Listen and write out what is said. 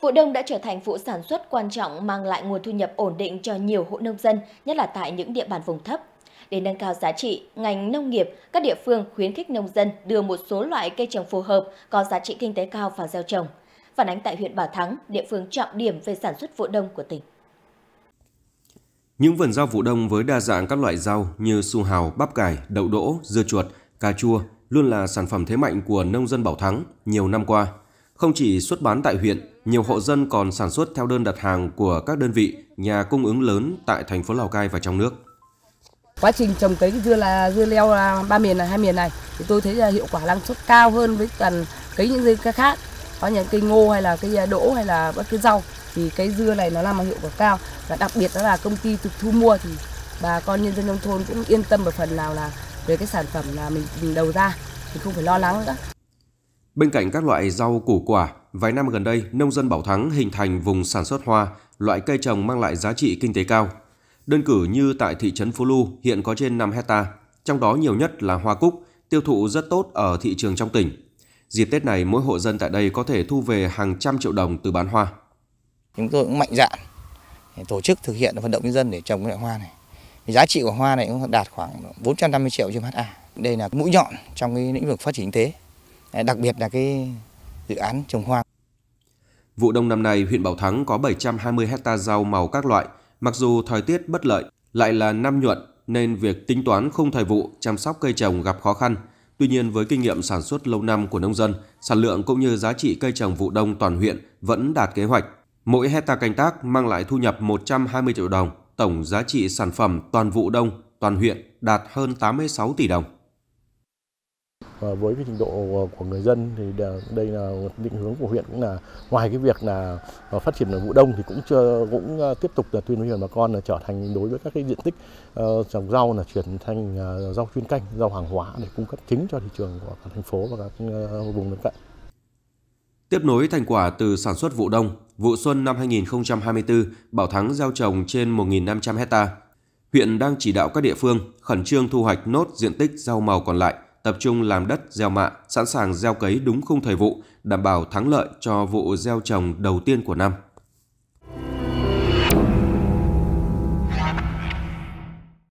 Vụ đông đã trở thành vụ sản xuất quan trọng mang lại nguồn thu nhập ổn định cho nhiều hộ nông dân, nhất là tại những địa bàn vùng thấp. Để nâng cao giá trị, ngành nông nghiệp, các địa phương khuyến khích nông dân đưa một số loại cây trồng phù hợp có giá trị kinh tế cao vào gieo trồng. Phản ánh tại huyện Bảo Thắng, địa phương trọng điểm về sản xuất vụ đông của tỉnh. Những vườn rau vụ đông với đa dạng các loại rau như su hào, bắp cải, đậu đỗ, dưa chuột, cà chua luôn là sản phẩm thế mạnh của nông dân Bảo Thắng nhiều năm qua – không chỉ xuất bán tại huyện, nhiều hộ dân còn sản xuất theo đơn đặt hàng của các đơn vị, nhà cung ứng lớn tại thành phố Lào Cai và trong nước. Quá trình trồng cấy dưa là dưa leo là ba miền này, hai miền này thì tôi thấy là hiệu quả năng suất cao hơn với cần cấy những dưa khác. Có những cây ngô hay là cây đỗ hay là bất cứ rau thì cái dưa này nó làm hiệu quả cao và đặc biệt đó là công ty thu mua thì bà con nhân dân nông thôn cũng yên tâm một phần nào là về cái sản phẩm là mình, mình đầu ra thì không phải lo lắng nữa. Bên cạnh các loại rau củ quả, vài năm gần đây, nông dân Bảo Thắng hình thành vùng sản xuất hoa, loại cây trồng mang lại giá trị kinh tế cao. Đơn cử như tại thị trấn Phú Lu hiện có trên 5 hecta, trong đó nhiều nhất là hoa cúc, tiêu thụ rất tốt ở thị trường trong tỉnh. Dịp Tết này, mỗi hộ dân tại đây có thể thu về hàng trăm triệu đồng từ bán hoa. Chúng tôi cũng mạnh dạn tổ chức thực hiện vận động nhân dân để trồng loại hoa này. Giá trị của hoa này cũng đạt khoảng 450 triệu trên ha. Đây là mũi nhọn trong cái lĩnh vực phát triển kinh tế. À, đặc biệt là cái dự án trồng hoa. Vụ đông năm nay, huyện Bảo Thắng có 720 hecta rau màu các loại. Mặc dù thời tiết bất lợi, lại là năm nhuận nên việc tính toán không thời vụ, chăm sóc cây trồng gặp khó khăn. Tuy nhiên với kinh nghiệm sản xuất lâu năm của nông dân, sản lượng cũng như giá trị cây trồng vụ đông toàn huyện vẫn đạt kế hoạch. Mỗi hecta canh tác mang lại thu nhập 120 triệu đồng, tổng giá trị sản phẩm toàn vụ đông toàn huyện đạt hơn 86 tỷ đồng với cái trình độ ờ, của người dân thì đây là định hướng của huyện cũng là ngoài cái việc là ờ, phát triển ở vụ đông thì cũng chưa cũng ờ, tiếp tục là tuyên truyền bà con là trở thành đối với các cái diện tích trồng rau là chuyển thành rau chuyên canh rau hàng hóa để cung cấp chính cho thị trường của cả thành phố và các vùng lân cận Tiếp nối thành quả từ sản xuất vụ đông, vụ xuân năm 2024, Bảo Thắng gieo trồng trên 1.500 hecta. Huyện đang chỉ đạo các địa phương khẩn trương thu hoạch nốt diện tích rau màu còn lại tập trung làm đất gieo mạ, sẵn sàng gieo cấy đúng khung thời vụ, đảm bảo thắng lợi cho vụ gieo trồng đầu tiên của năm.